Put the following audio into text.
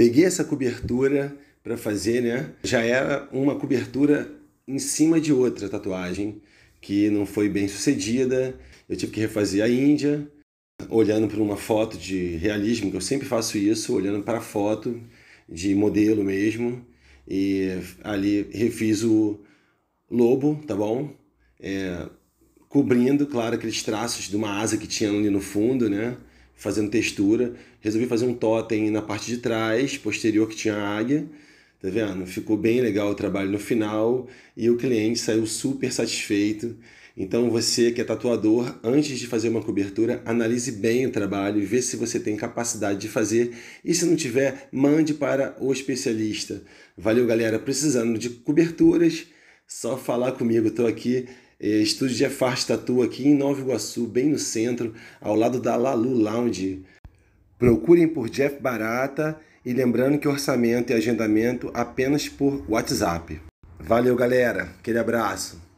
Peguei essa cobertura para fazer, né? Já era é uma cobertura em cima de outra tatuagem que não foi bem sucedida. Eu tive que refazer a Índia, olhando para uma foto de realismo, que eu sempre faço isso, olhando para a foto de modelo mesmo. E ali refiz o lobo, tá bom? É, cobrindo, claro, aqueles traços de uma asa que tinha ali no fundo, né? fazendo textura. Resolvi fazer um totem na parte de trás, posterior que tinha a águia. Tá vendo? Ficou bem legal o trabalho no final e o cliente saiu super satisfeito. Então você que é tatuador, antes de fazer uma cobertura, analise bem o trabalho, e vê se você tem capacidade de fazer e se não tiver, mande para o especialista. Valeu, galera, precisando de coberturas, só falar comigo, estou aqui é, estúdio de Fast aqui em Nova Iguaçu, bem no centro, ao lado da Lalu Lounge. Procurem por Jeff Barata e lembrando que orçamento e agendamento apenas por WhatsApp. Valeu, galera. Aquele abraço.